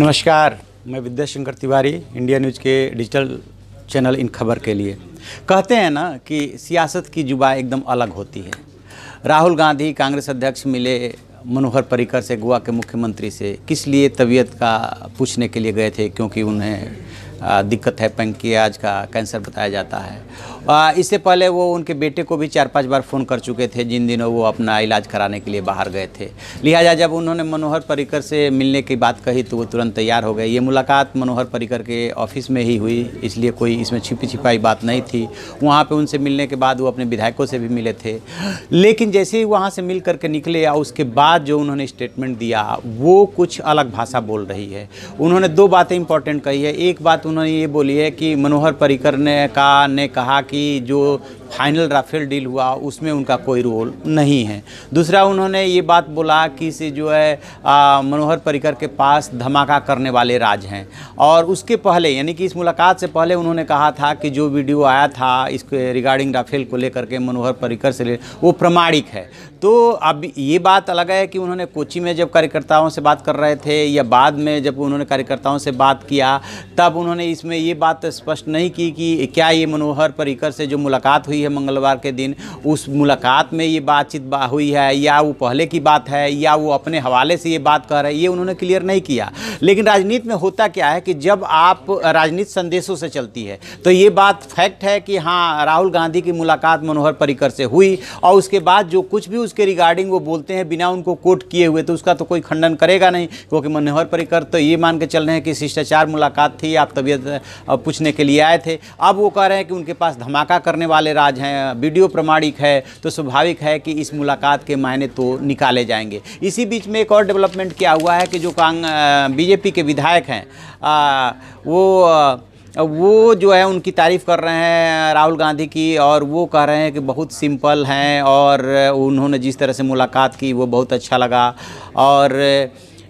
नमस्कार मैं Vidyashankar Tiwari India news के डिजिटल चैनल इन खबर के लिए कहते हैं ना कि सियासत की जुबा एकदम अलग होती है राहुल गांधी कांग्रेस अध्यक्ष मिले मनोहर पर्रिकर से गोवा के मुख्यमंत्री से किस लिए तबीयत का पूछने के लिए गए थे क्योंकि उन्हें दिक्कत है आज का कैंसर बताया जाता है इससे पहले वो उनके बेटे को भी चार पांच बार फ़ोन कर चुके थे जिन दिनों वो अपना इलाज कराने के लिए बाहर गए थे लिहाजा जब उन्होंने मनोहर पर्रिकर से मिलने की बात कही तो वो तुरंत तैयार हो गए ये मुलाकात मनोहर पर्रिकर के ऑफिस में ही हुई इसलिए कोई इसमें छिपी छिपाई बात नहीं थी वहाँ पर उनसे मिलने के बाद वो अपने विधायकों से भी मिले थे लेकिन जैसे ही वहाँ से मिल करके निकले या उसके बाद जो उन्होंने स्टेटमेंट दिया वो कुछ अलग भाषा बोल रही है उन्होंने दो बातें इंपॉर्टेंट कही है एक बात उन उन्होंने ये बोली है कि मनोहर पर्रिकर ने कहा ने कहा कि जो फाइनल राफेल डील हुआ उसमें उनका कोई रोल नहीं है दूसरा उन्होंने ये बात बोला कि से जो है मनोहर पर्रिकर के पास धमाका करने वाले राज हैं और उसके पहले यानी कि इस मुलाकात से पहले उन्होंने कहा था कि जो वीडियो आया था इसके रिगार्डिंग राफेल को लेकर के मनोहर पर्रिकर से वो प्रमाणिक है तो अब ये बात अलग है कि उन्होंने कोची में जब कार्यकर्ताओं से बात कर रहे थे या बाद में जब उन्होंने कार्यकर्ताओं से बात किया तब उन्होंने इसमें ये बात स्पष्ट नहीं की कि क्या ये मनोहर पर्रिकर से जो मुलाकात हुई हुई है मंगलवार के दिन उस मुलाकात में ये बातचीत हुई है या वो पहले की बात है या वो अपने हवाले से ये बात कह रहे हैं ये उन्होंने क्लियर नहीं किया लेकिन राजनीति में होता क्या है कि जब आप राजनीति संदेशों से चलती है तो ये बात फैक्ट है कि हाँ राहुल गांधी की मुलाकात मनोहर पर्रिकर से हुई और उसके बाद जो कुछ भी उसके रिगार्डिंग वो बोलते हैं बिना उनको कोट किए हुए तो उसका तो कोई खंडन करेगा नहीं क्योंकि मनोहर पर्रिकर तो ये मान के चल रहे हैं कि शिष्टाचार मुलाकात थी आप तबीयत पूछने के लिए आए थे अब वो कह रहे हैं कि उनके पास धमाका करने वाले कागज़ हैं वीडियो प्रमाणिक है तो स्वाभाविक है कि इस मुलाकात के मायने तो निकाले जाएंगे इसी बीच में एक और डेवलपमेंट क्या हुआ है कि जो कांग बीजेपी के विधायक हैं वो वो जो है उनकी तारीफ़ कर रहे हैं राहुल गांधी की और वो कह रहे हैं कि बहुत सिंपल हैं और उन्होंने जिस तरह से मुलाकात की वो बहुत अच्छा लगा और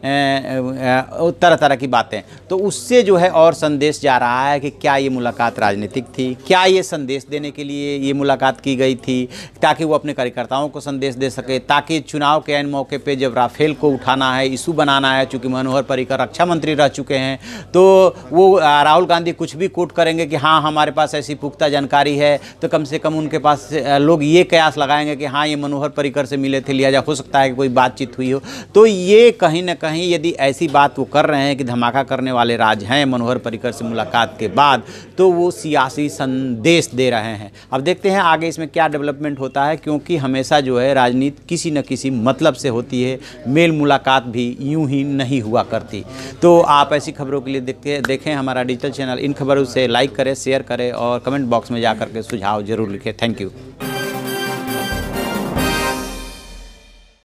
तरह तरह की बातें तो उससे जो है और संदेश जा रहा है कि क्या ये मुलाकात राजनीतिक थी क्या ये संदेश देने के लिए ये मुलाकात की गई थी ताकि वो अपने कार्यकर्ताओं को संदेश दे सके ताकि चुनाव के एन मौके पर जब राफेल को उठाना है इशू बनाना है चूँकि मनोहर पर्रिकर रक्षा मंत्री रह चुके हैं तो वो राहुल गांधी कुछ भी कोट करेंगे कि हाँ हमारे पास ऐसी पुख्ता जानकारी है तो कम से कम उनके पास लोग ये कयास लगाएंगे कि हाँ ये मनोहर पर्रिकर से मिले थे लिया जा हो सकता है कि कोई बातचीत हुई हो तो ये कहीं ना कहीं कहीं यदि ऐसी बात वो कर रहे हैं कि धमाका करने वाले राज हैं मनोहर परिकर से मुलाकात के बाद तो वो सियासी संदेश दे रहे हैं अब देखते हैं आगे इसमें क्या डेवलपमेंट होता है क्योंकि हमेशा जो है राजनीति किसी न किसी मतलब से होती है मेल मुलाकात भी यूं ही नहीं हुआ करती तो आप ऐसी खबरों के लिए देखते देखें हमारा डिजिटल चैनल इन खबरों से लाइक करें शेयर करें और कमेंट बॉक्स में जा के सुझाव जरूर लिखें थैंक यू